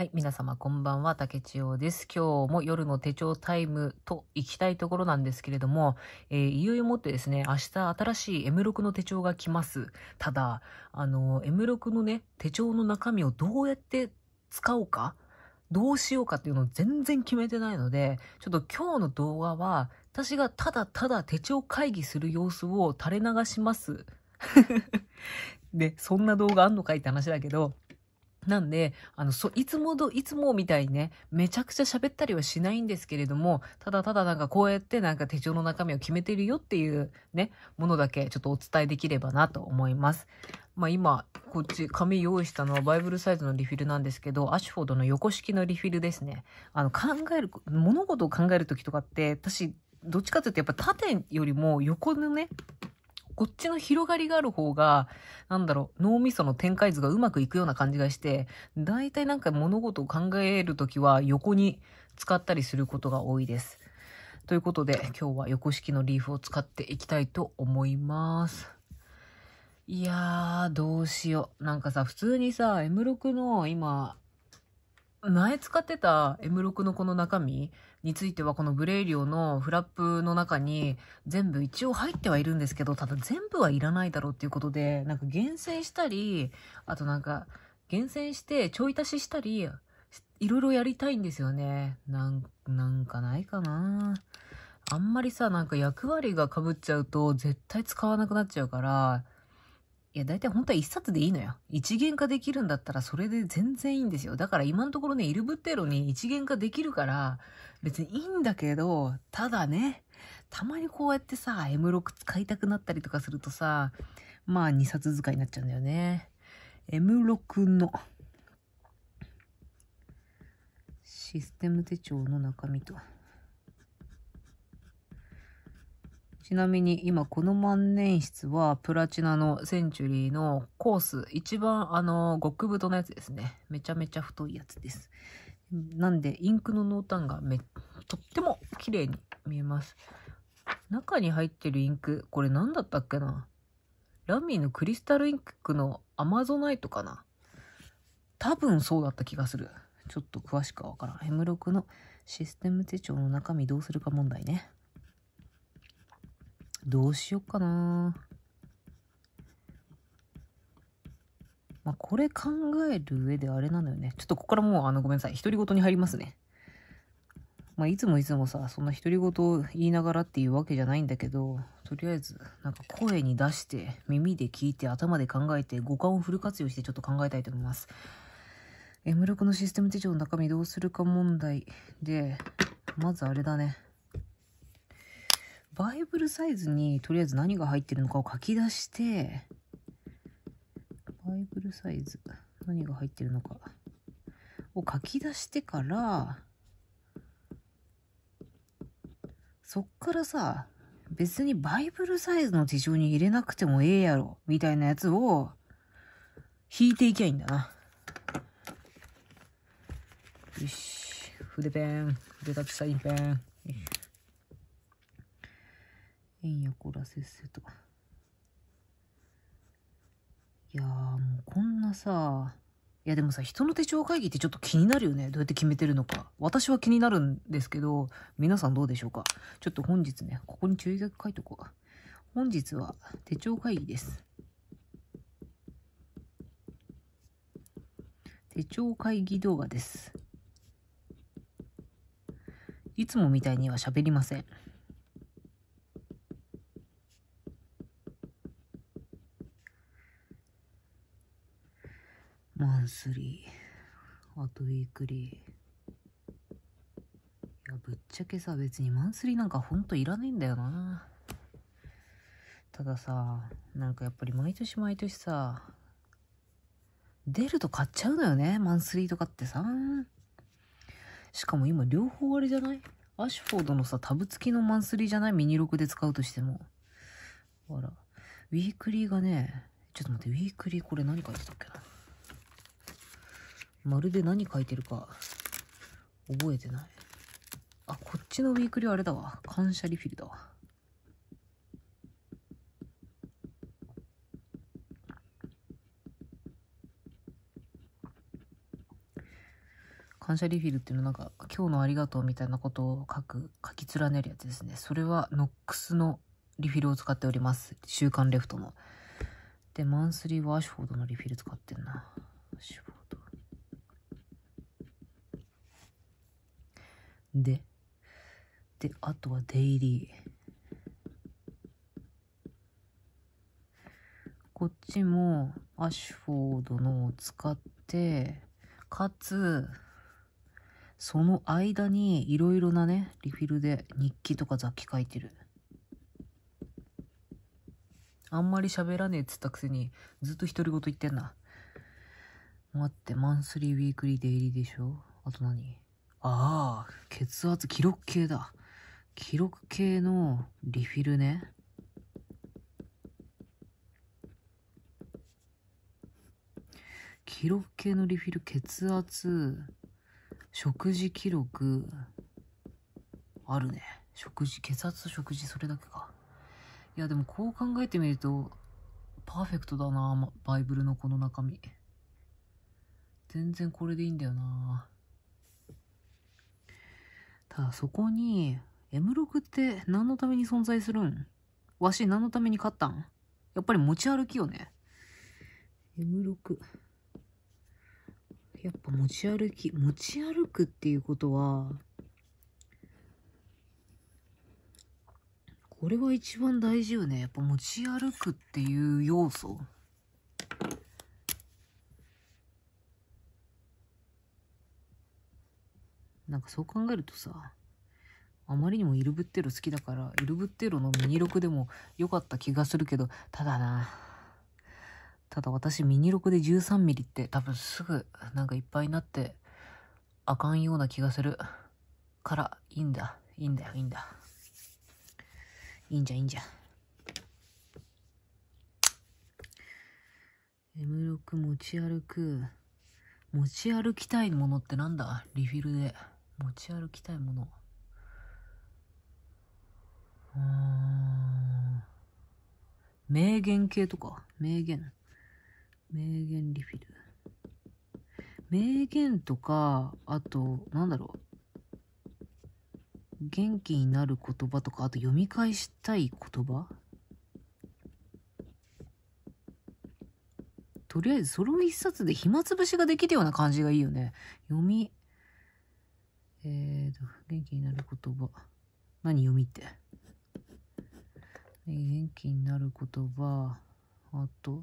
はい、皆様こんばんは、竹千代です。今日も夜の手帳タイムと行きたいところなんですけれども、えー、いよいよもってですね、明日新しい M6 の手帳が来ます。ただ、あの、M6 のね、手帳の中身をどうやって使おうか、どうしようかっていうのを全然決めてないので、ちょっと今日の動画は、私がただただ手帳会議する様子を垂れ流します。で、そんな動画あんのかいって話だけど、なんで、あの、そ、いつもど、いつもみたいにね、めちゃくちゃ喋ったりはしないんですけれども、ただただなんかこうやってなんか手帳の中身を決めてるよっていうね、ものだけちょっとお伝えできればなと思います。まあ今、こっち紙用意したのはバイブルサイズのリフィルなんですけど、アシュフォードの横式のリフィルですね。あの、考える、物事を考える時とかって、私、どっちかっていうとやっぱ縦よりも横のね、こっちの広がりがある方が、なんだろう、脳みその展開図がうまくいくような感じがして、大体なんか物事を考えるときは横に使ったりすることが多いです。ということで、今日は横式のリーフを使っていきたいと思います。いやー、どうしよう。なんかさ、普通にさ、M6 の今、前使ってた M6 のこの中身、についてはこのグレイリオのフラップの中に全部一応入ってはいるんですけどただ全部はいらないだろうっていうことでなんか厳選したりあとなんか厳選してちょい足ししたりいろいろやりたいんですよねなんかないかなあんまりさなんか役割がかぶっちゃうと絶対使わなくなっちゃうからいや、大体本当は一冊でいいのよ。一元化できるんだったらそれで全然いいんですよ。だから今のところね、イルブッテロに一元化できるから、別にいいんだけど、ただね、たまにこうやってさ、M6 使いたくなったりとかするとさ、まあ2冊使いになっちゃうんだよね。M6 のシステム手帳の中身と。ちなみに今この万年筆はプラチナのセンチュリーのコース、一番あの極太のやつですね。めちゃめちゃ太いやつです。なんでインクの濃淡がめとっても綺麗に見えます。中に入ってるインク、これ何だったっけなラミーのクリスタルインクのアマゾナイトかな多分そうだった気がする。ちょっと詳しくはわからん。ヘムロクのシステム手帳の中身どうするか問題ね。どうしよっかな。まあ、これ考える上であれなのよね。ちょっとここからもう、あの、ごめんなさい。独り言に入りますね。まあ、いつもいつもさ、そんな独り言を言いながらっていうわけじゃないんだけど、とりあえず、なんか声に出して、耳で聞いて、頭で考えて、五感をフル活用してちょっと考えたいと思います。M6 のシステム手帳の中身どうするか問題で、まずあれだね。バイブルサイズにとりあえず何が入ってるのかを書き出してバイブルサイズ何が入ってるのかを書き出してからそっからさ別にバイブルサイズの手帳に入れなくてもええやろみたいなやつを引いていきゃいいんだなよし筆ペン筆立ちサインペンからせっせといやもうこんなさいやでもさ人の手帳会議ってちょっと気になるよねどうやって決めてるのか私は気になるんですけど皆さんどうでしょうかちょっと本日ねここに注意書き書いとこう本日は手帳会議です手帳会議動画ですいつもみたいには喋りませんマンスリー、あとウィークリー。いや、ぶっちゃけさ、別にマンスリーなんかほんといらないんだよな。たださ、なんかやっぱり毎年毎年さ、出ると買っちゃうのよね、マンスリーとかってさ。しかも今両方あれじゃないアシュフォードのさ、タブ付きのマンスリーじゃないミニ6で使うとしても。あら。ウィークリーがね、ちょっと待って、ウィークリーこれ何書いてたっけな。まるで何書いてるか覚えてない。あ、こっちのウィークリーあれだわ。感謝リフィルだわ。感謝リフィルっていうのなんか今日のありがとうみたいなことを書く書き連ねるやつですねそれはノックスのリフィルを使っております週刊レフトのでマンスリーワーシュフォードのリフィル使ってんなシュで、で、あとはデイリー。こっちもアッシュフォードのを使って、かつ、その間にいろいろなね、リフィルで日記とか雑記書いてる。あんまり喋らねえっつったくせに、ずっと独り言言ってんな。待って、マンスリー、ウィークリー、デイリーでしょあと何ああ。血圧記録計だ。記録計のリフィルね。記録系のリフィル、血圧、食事記録、あるね。食事、血圧と食事、それだけか。いや、でもこう考えてみると、パーフェクトだな、バイブルのこの中身。全然これでいいんだよな。ただそこに、M6 って何のために存在するんわし何のために買ったんやっぱり持ち歩きよね。M6。やっぱ持ち歩き、持ち歩くっていうことは、これは一番大事よね。やっぱ持ち歩くっていう要素。なんかそう考えるとさ、あまりにもイルブッテロ好きだから、イルブッテロのミニ6でも良かった気がするけど、ただな、ただ私ミニ6で13ミリって多分すぐなんかいっぱいになってあかんような気がするから、いいんだ、いいんだよ、いいんだ。いいんじゃ、いいんじゃ。M6 持ち歩く。持ち歩きたいものってなんだリフィルで。持ち歩きたいものうん名言系とか名言名言リフィル名言とかあとなんだろう元気になる言葉とかあと読み返したい言葉とりあえずそれを一冊で暇つぶしができるような感じがいいよね。読みえーと、元気になる言葉。何読みって。元気になる言葉。あと、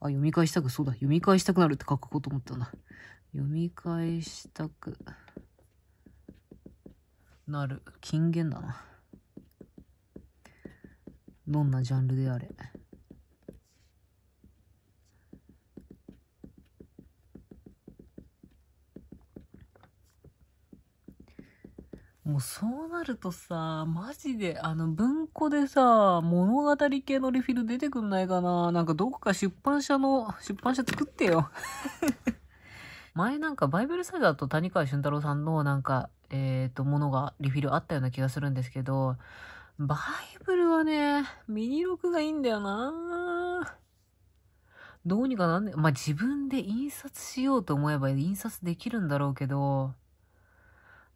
あ、読み返したく、そうだ。読み返したくなるって書こうと思ったんだ。読み返したくなる。金言だな。どんなジャンルであれ。もうそうなるとさ、マジで、あの、文庫でさ、物語系のリフィル出てくんないかななんかどこか出版社の、出版社作ってよ。前なんかバイブルサイドだと谷川俊太郎さんのなんか、えっ、ー、と、ものがリフィルあったような気がするんですけど、バイブルはね、ミニ録がいいんだよなどうにかなんで、まあ、自分で印刷しようと思えば印刷できるんだろうけど、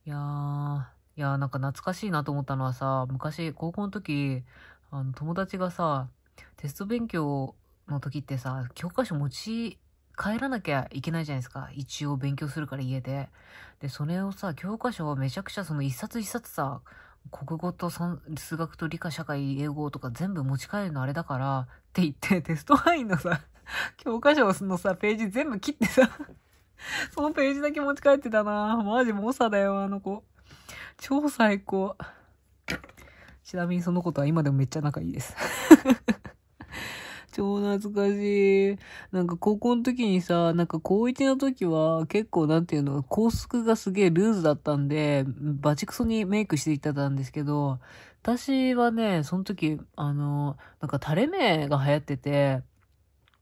いやー、いやーなんか懐かしいなと思ったのはさ、昔高校の時、あの友達がさ、テスト勉強の時ってさ、教科書持ち帰らなきゃいけないじゃないですか。一応勉強するから家で。で、それをさ、教科書をめちゃくちゃその一冊一冊さ、国語と数学と理科、社会、英語とか全部持ち帰るのあれだから、って言って、テスト範囲のさ、教科書のさ、ページ全部切ってさ、そのページだけ持ち帰ってたなマジ猛者だよ、あの子。超最高。ちなみにそのことは今でもめっちゃ仲いいです超懐かしい。なんか高校の時にさ、なんか高1の時は結構なんていうの、校則がすげえルーズだったんで、バチクソにメイクしていただんですけど、私はね、その時、あの、なんか垂れ目が流行ってて、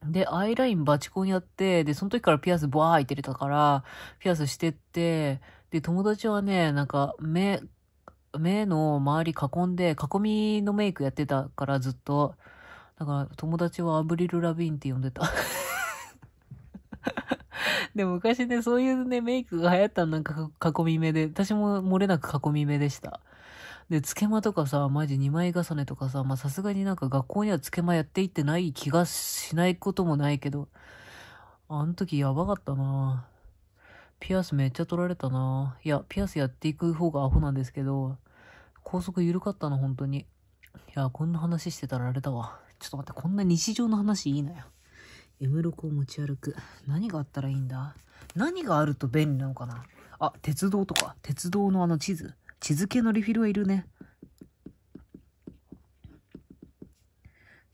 で、アイラインバチコンやって、で、その時からピアスバワー開いてたから、ピアスしてって、で、友達はね、なんか、目、目の周り囲んで、囲みのメイクやってたからずっと。だから、友達はアブリル・ラビーンって呼んでた。で、昔ね、そういうね、メイクが流行ったのなんか囲み目で、私も漏れなく囲み目でした。で、つけまとかさ、マジ2枚重ねとかさ、まさすがになんか学校にはつけまやっていってない気がしないこともないけど、あの時やばかったなぁ。ピアスめっちゃ取られたな。いや、ピアスやっていく方がアホなんですけど、高速緩かったな、本当に。いや、こんな話してたらあれだわ。ちょっと待って、こんな日常の話いいなよ。M6 を持ち歩く。何があったらいいんだ何があると便利なのかなあ、鉄道とか。鉄道のあの地図。地図系のリフィルはいるね。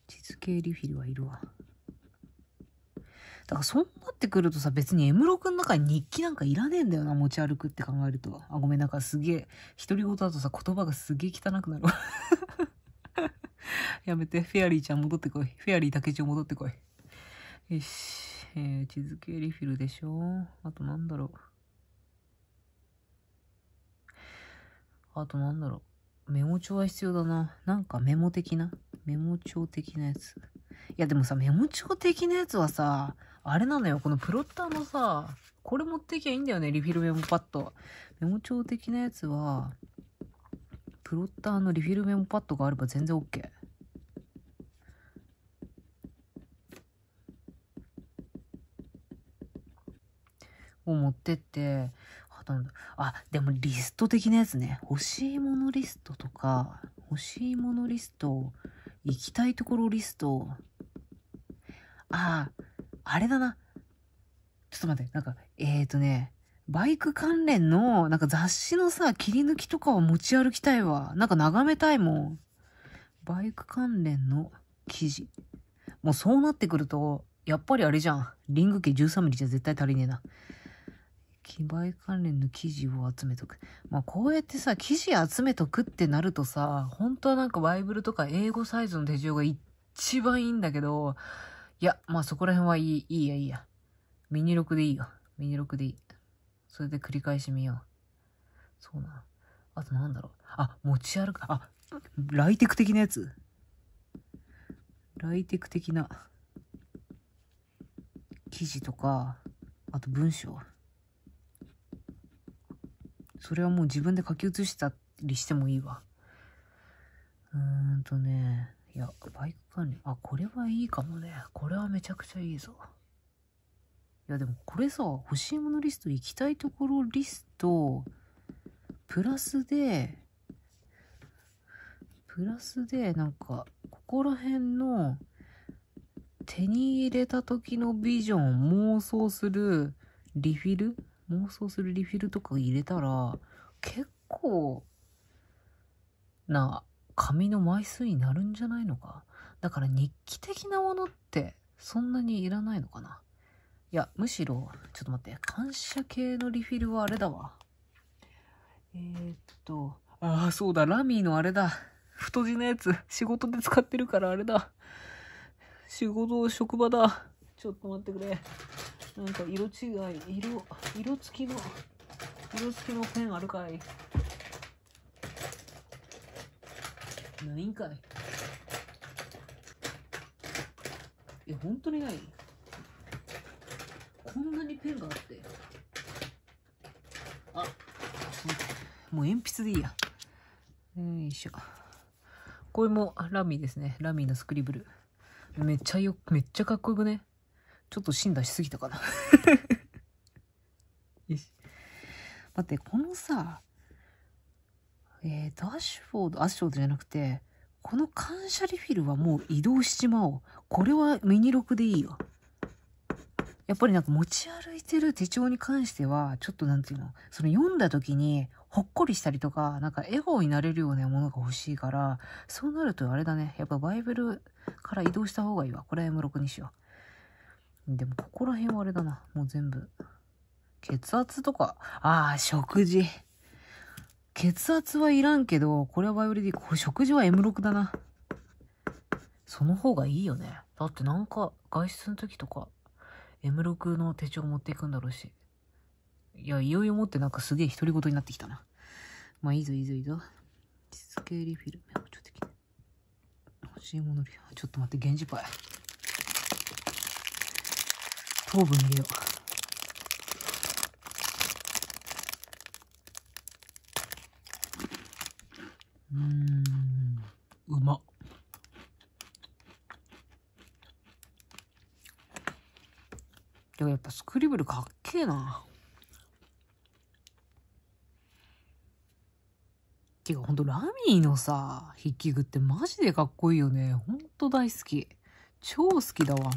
地図系リフィルはいるわ。だからそうなってくるとさ、別に M6 の中に日記なんかいらねえんだよな、持ち歩くって考えると。あ、ごめん、なんかすげえ、独り言だとさ、言葉がすげえ汚くなるわ。やめて、フェアリーちゃん戻ってこい。フェアリー竹千代戻ってこい。よし、えー、地図系リフィルでしょ。あとなんだろう。あとなんだろう。メモ帳は必要だな。なんかメモ的な。メモ帳的なやつ。いやでもさ、メモ帳的なやつはさ、あれなのよ、このプロッターのさ、これ持ってきゃいいんだよね、リフィルメモパッド。メモ帳的なやつは、プロッターのリフィルメモパッドがあれば全然 OK。を持ってって、あ、なんだ。あ、でもリスト的なやつね。欲しいものリストとか、欲しいものリスト、行きたいところリスト、ああ、あれだな。ちょっと待って、なんか、えーとね、バイク関連の、なんか雑誌のさ、切り抜きとかを持ち歩きたいわ。なんか眺めたいもん。バイク関連の記事。もうそうなってくると、やっぱりあれじゃん。リング径13ミリじゃ絶対足りねえな。機媒関連の記事を集めとく。まあこうやってさ、記事集めとくってなるとさ、本当はなんかバイブルとか英語サイズの手順が一番いいんだけど、いや、まあそこら辺はいい、いいや、いいや。ミニ録でいいよ。ミニ録でいい。それで繰り返し見よう。そうな。あとなんだろう。あ、持ち歩く。あ、ライテク的なやつ。ライテク的な記事とか、あと文章。それはもう自分で書き写したりしてもいいわ。うーんとね、いや、バイクパンに、あ、これはいいかもね。これはめちゃくちゃいいぞ。いや、でもこれさ、欲しいものリスト、行きたいところリスト、プラスで、プラスで、なんか、ここら辺の、手に入れた時のビジョンを妄想するリフィル妄想するリフィルとか入れたら、結構、な、紙の枚数になるんじゃないのかだから日記的なものってそんなにいらないのかないや、むしろ、ちょっと待って、感謝系のリフィルはあれだわ。えー、っと、ああ、そうだ、ラミーのあれだ。太字のやつ、仕事で使ってるからあれだ。仕事、職場だ。ちょっと待ってくれ。なんか色違い、色、色付きの、色付きのペンあるかいないんかい。本当にないこんなにペンがあって。あ、もう鉛筆でいいや。よいしょ。これもラミーですね。ラミーのスクリブル。めっちゃよ、めっちゃかっこよくね。ちょっと芯出しすぎたかな よし。待って、このさ、えー、ダッシュフォード、アッシュフォードじゃなくて、この感謝リフィルはもう移動しちまおう。これはミニ6でいいよ。やっぱりなんか持ち歩いてる手帳に関しては、ちょっと何て言うの、その読んだ時にほっこりしたりとか、なんか笑顔になれるようなものが欲しいから、そうなるとあれだね、やっぱバイブルから移動した方がいいわ。これは M6 にしよう。でもここら辺はあれだな、もう全部。血圧とか、ああ、食事。血圧はいらんけど、これはバイオリディ、これ食事は M6 だな。その方がいいよね。だってなんか、外出の時とか、M6 の手帳持っていくんだろうし。いや、いよいよ持ってなんかすげえ独り言になってきたな。まあいいぞいいぞいいぞ。しつけリフィル。メモ帳的に。欲しいものちょっと待って、源氏パイ。糖分入れよう。でもやっぱスクリブルかっけえな。てかほんとラミーのさ、筆記具ってマジでかっこいいよね。ほんと大好き。超好きだわ。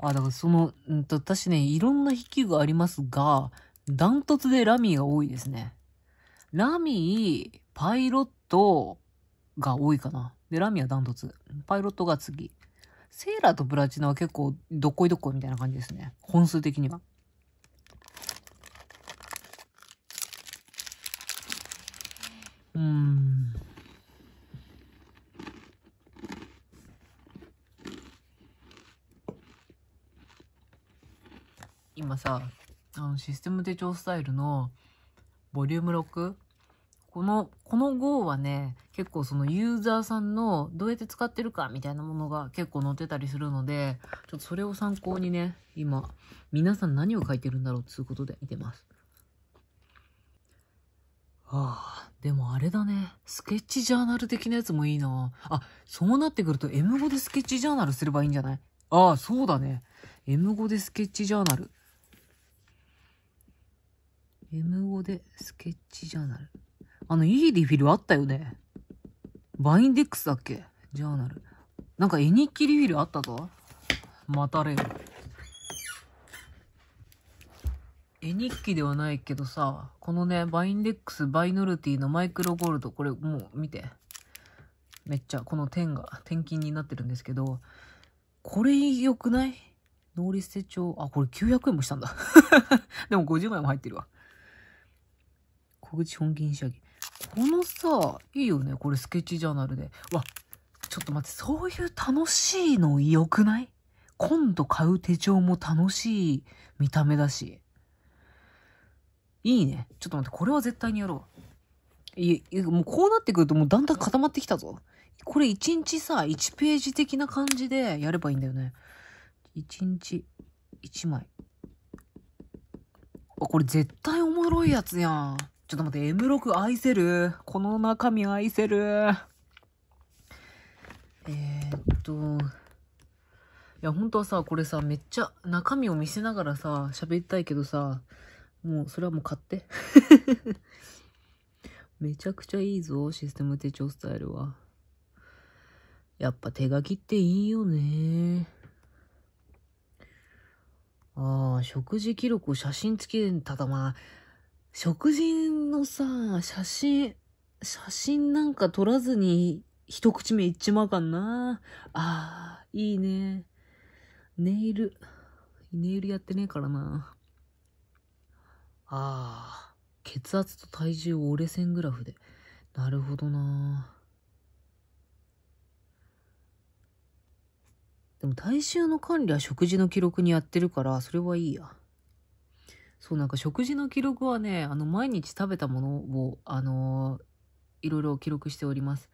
あ、だからその、んと私ね、いろんな筆記具ありますが、ダントツでラミーが多いですね。ラミー、パイロットが多いかな。で、ラミーはダントツ。パイロットが次。セーラーとプラチナは結構どっこいどっこいみたいな感じですね。本数的には。うん。今さ、あのシステム手帳スタイルのボリューム6この、この号はね、結構そのユーザーさんのどうやって使ってるかみたいなものが結構載ってたりするので、ちょっとそれを参考にね、今、皆さん何を書いてるんだろうっいうことで見てます。ああ、でもあれだね。スケッチジャーナル的なやつもいいな。あ、そうなってくると M5 でスケッチジャーナルすればいいんじゃないああ、そうだね。M5 でスケッチジャーナル。M5 でスケッチジャーナル。あの、いいリフィルあったよね。バインデックスだっけジャーナル。なんか絵日記リフィルあったぞ。またれよ。絵日記ではないけどさ、このね、バインデックスバイノルティのマイクロゴールド、これもう見て。めっちゃ、この点が、点金になってるんですけど、これ良くないノーリス手帳。あ、これ900円もしたんだ。でも50枚も入ってるわ。小口本銀社議。このさ、いいよね。これスケッチジャーナルで。わ、ちょっと待って、そういう楽しいの良くない今度買う手帳も楽しい見た目だし。いいね。ちょっと待って、これは絶対にやろう。いや、もうこうなってくるともうだんだん固まってきたぞ。これ1日さ、1ページ的な感じでやればいいんだよね。1日1枚。あ、これ絶対おもろいやつやん。ちょっと待って、M6 愛せるこの中身愛せるえー、っと、いや、本当はさ、これさ、めっちゃ中身を見せながらさ、喋りたいけどさ、もう、それはもう買って。めちゃくちゃいいぞ、システム手帳スタイルは。やっぱ手書きっていいよね。ああ、食事記録を写真付きで、ただまあ、食事のさ、写真、写真なんか撮らずに一口目いっちまうかんな。ああ、いいね。ネイル、ネイルやってねえからな。ああ、血圧と体重を折れ線グラフで。なるほどな。でも体臭の管理は食事の記録にやってるから、それはいいや。そうなんか食事の記録はね、あの毎日食べたものを、あのー、いろいろ記録しております。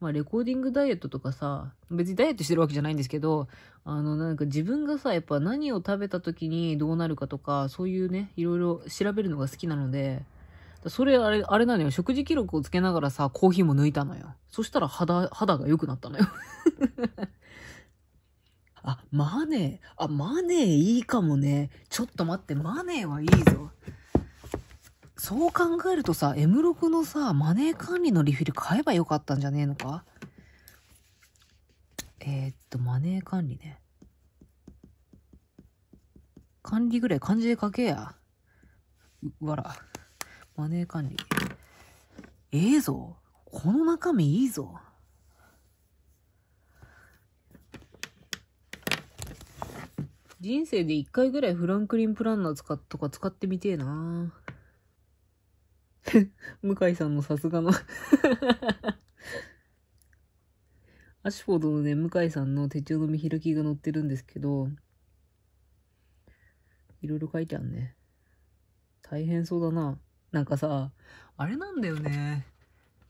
まあレコーディングダイエットとかさ、別にダイエットしてるわけじゃないんですけど、あのなんか自分がさ、やっぱ何を食べた時にどうなるかとか、そういうね、いろいろ調べるのが好きなので、それあれ、あれなのよ。食事記録をつけながらさ、コーヒーも抜いたのよ。そしたら肌、肌が良くなったのよ。あ、マネー。あ、マネーいいかもね。ちょっと待って、マネーはいいぞ。そう考えるとさ、M6 のさ、マネー管理のリフィル買えばよかったんじゃねえのかえー、っと、マネー管理ね。管理ぐらい漢字で書けや。わら。マネー管理。ええぞ。この中身いいぞ。人生で一回ぐらいフランクリンプランナー使っとか使ってみてえな 向井さんのさすがのアシュフォードのね、向井さんの手帳の見開きが載ってるんですけど、いろいろ書いてあるね。大変そうだな。なんかさ、あれなんだよね。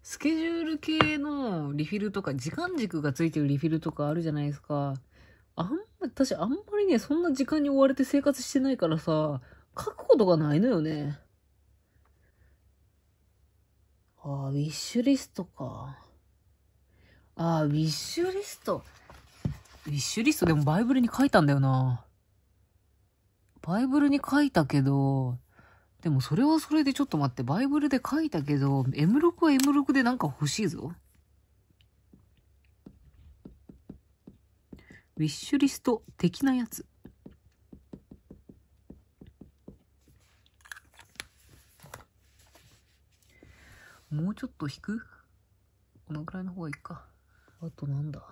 スケジュール系のリフィルとか、時間軸がついてるリフィルとかあるじゃないですか。あんま、私あんまりね、そんな時間に追われて生活してないからさ、書くことがないのよね。ああ、ウィッシュリストか。ああ、ウィッシュリスト。ウィッシュリストでもバイブルに書いたんだよな。バイブルに書いたけど、でもそれはそれでちょっと待って、バイブルで書いたけど、M6 は M6 でなんか欲しいぞ。ウィッシュリスト的なやつもうちょっと引くこのくらいの方がいいかあとなんだ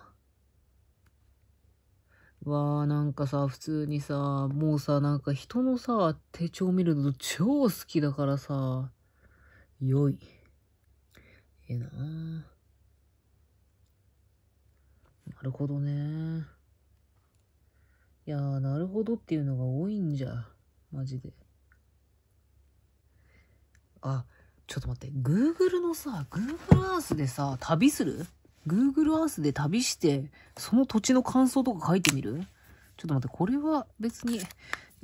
わあなんかさ普通にさもうさなんか人のさ手帳見るの超好きだからさ良いええななるほどねいやー、なるほどっていうのが多いんじゃ。マジで。あ、ちょっと待って。Google のさ、Google Earth でさ、旅する ?Google Earth で旅して、その土地の感想とか書いてみるちょっと待って。これは別に、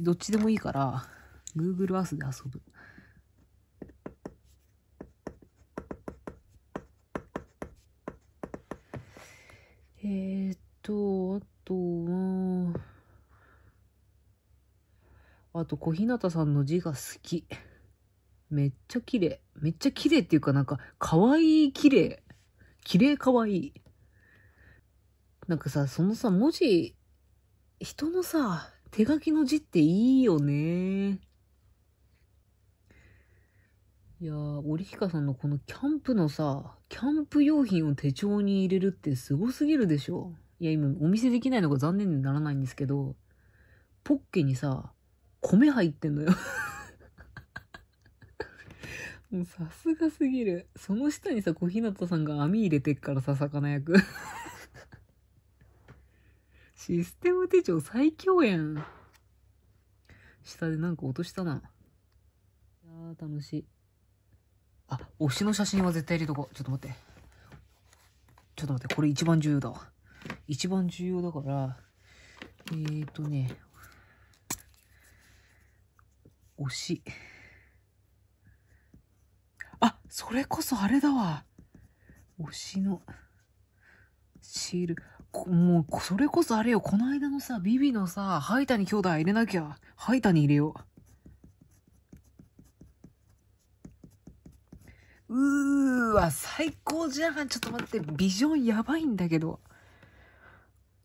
どっちでもいいから、Google Earth で遊ぶ。えー、っと、あとは、あと、小日向さんの字が好き。めっちゃ綺麗。めっちゃ綺麗っていうかなんか、可愛い綺麗。綺麗可愛い。なんかさ、そのさ、文字、人のさ、手書きの字っていいよね。いやー、織彦さんのこのキャンプのさ、キャンプ用品を手帳に入れるってすごすぎるでしょ。いや、今お見せできないのが残念にならないんですけど、ポッケにさ、米入ってんのよもうさすがすぎる。その下にさ、小日向さんが網入れてっからさ、魚役。システム手帳最強やん。下でなんか落としたな。あ楽しい。あ、推しの写真は絶対入れとこう。ちょっと待って。ちょっと待って、これ一番重要だわ。一番重要だから、えっ、ー、とね、推し。あ、それこそあれだわ。推しのシール。もう、それこそあれよ。この間のさ、ビビのさ、ハイタニ兄弟入れなきゃ。ハイタニ入れよう。うわ、最高じゃん。ちょっと待って、ビジョンやばいんだけど。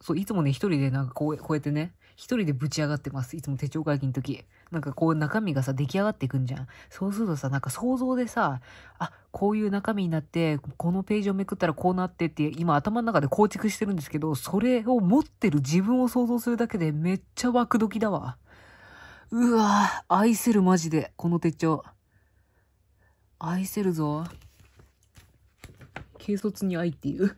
そう、いつもね、一人でなんかこう、こうやってね、一人でぶち上がってます。いつも手帳会議の時。なんかこう中身がさ、出来上がっていくんじゃん。そうするとさ、なんか想像でさ、あ、こういう中身になって、このページをめくったらこうなってって、今頭の中で構築してるんですけど、それを持ってる自分を想像するだけでめっちゃ枠時だわ。うわぁ、愛せるマジで、この手帳。愛せるぞ。軽率に愛っていう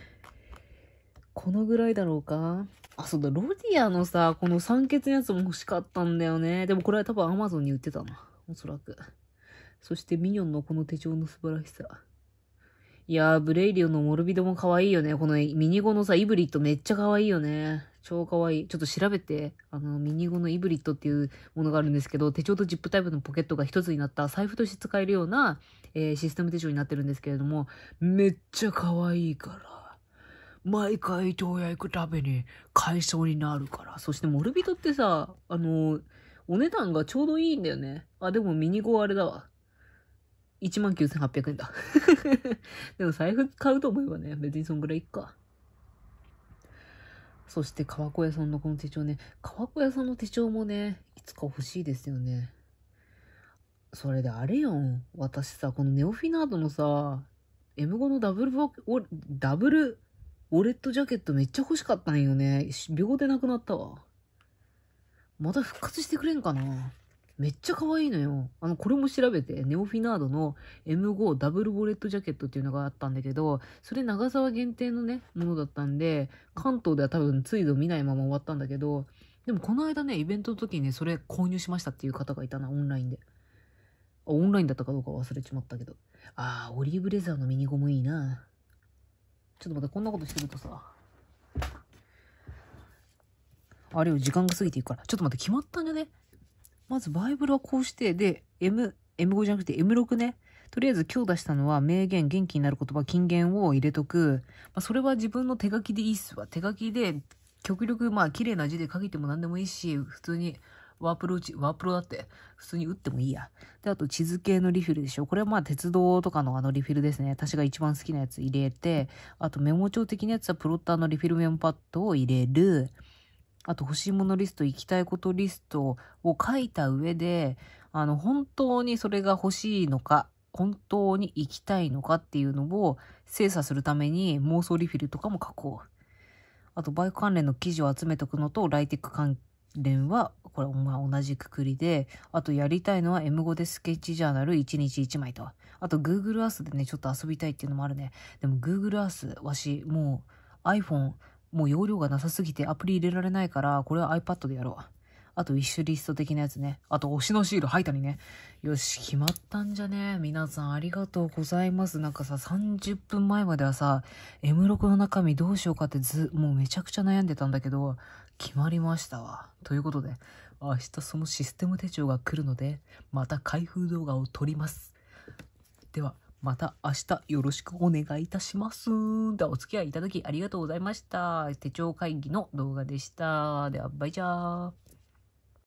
このぐらいだろうかあ、そうだ、ロディアのさ、この酸欠のやつも欲しかったんだよね。でもこれは多分 Amazon に売ってたな。おそらく。そしてミニョンのこの手帳の素晴らしさ。いやー、ブレイリオのモルビドも可愛いよね。このミニゴのさ、イブリッドめっちゃ可愛いよね。超可愛い。ちょっと調べて、あの、ミニゴのイブリットっていうものがあるんですけど、手帳とジップタイプのポケットが一つになった財布として使えるような、えー、システム手帳になってるんですけれども、めっちゃ可愛いから。毎回洞爺行くたびに買いそうになるから。そしてモルビトってさ、あの、お値段がちょうどいいんだよね。あ、でもミニ5あれだわ。19,800円だ。でも財布買うと思えばね、別にそんぐらいいっか。そして川越さんのこの手帳ね、川越さんの手帳もね、いつか欲しいですよね。それであれよん。私さ、このネオフィナードのさ、M5 のダブルボ、ダブルウォレットジャケットめっちゃ欲しかったんよね。秒でなくなったわ。また復活してくれんかなめっちゃ可愛いのよ。あの、これも調べて、ネオフィナードの M5 ダブルウォレットジャケットっていうのがあったんだけど、それ長沢限定のね、ものだったんで、関東では多分ついぞ見ないまま終わったんだけど、でもこの間ね、イベントの時にね、それ購入しましたっていう方がいたな、オンラインで。オンラインだったかどうか忘れちまったけど。あー、オリーブレザーのミニゴムいいな。ちょっと待って、こんなことしてるとさ、あれよ、時間が過ぎていくから。ちょっと待って、決まったんじゃねまずバイブルはこうして、で、M、M5 じゃなくて M6 ね。とりあえず今日出したのは名言、元気になる言葉、金言を入れとく。まあ、それは自分の手書きでいいっすわ。手書きで、極力、まあ、綺麗な字で書いても何でもいいし、普通にワープロワープロだって、普通に打ってもいいや。で、あと地図系のリフィルでしょ。これはまあ鉄道とかのあのリフィルですね。私が一番好きなやつ入れて、あとメモ帳的なやつはプロッターのリフィルメモパッドを入れる。あと欲しいものリスト、行きたいことリストを書いた上で、あの、本当にそれが欲しいのか、本当に行きたいのかっていうのを精査するために妄想リフィルとかも書こう。あとバイク関連の記事を集めとくのと、ライテック関連は、これ、まあ、同じくくりで、あとやりたいのは M5 でスケッチジャーナル1日1枚と。あと Google Earth でね、ちょっと遊びたいっていうのもあるね。でも Google Earth、わし、もう iPhone、もう容量がなさすぎてアプリ入れられないから、これは iPad でやろう。あとウィッシュリスト的なやつね。あと推しのシール吐いたりね。よし、決まったんじゃね皆さんありがとうございます。なんかさ、30分前まではさ、M6 の中身どうしようかってず、もうめちゃくちゃ悩んでたんだけど、決まりましたわ。ということで、明日そのシステム手帳が来るので、また開封動画を撮ります。では、また明日よろしくお願いいたします。ではお付き合いいただきありがとうございました。手帳会議の動画でした。では、バイチャー。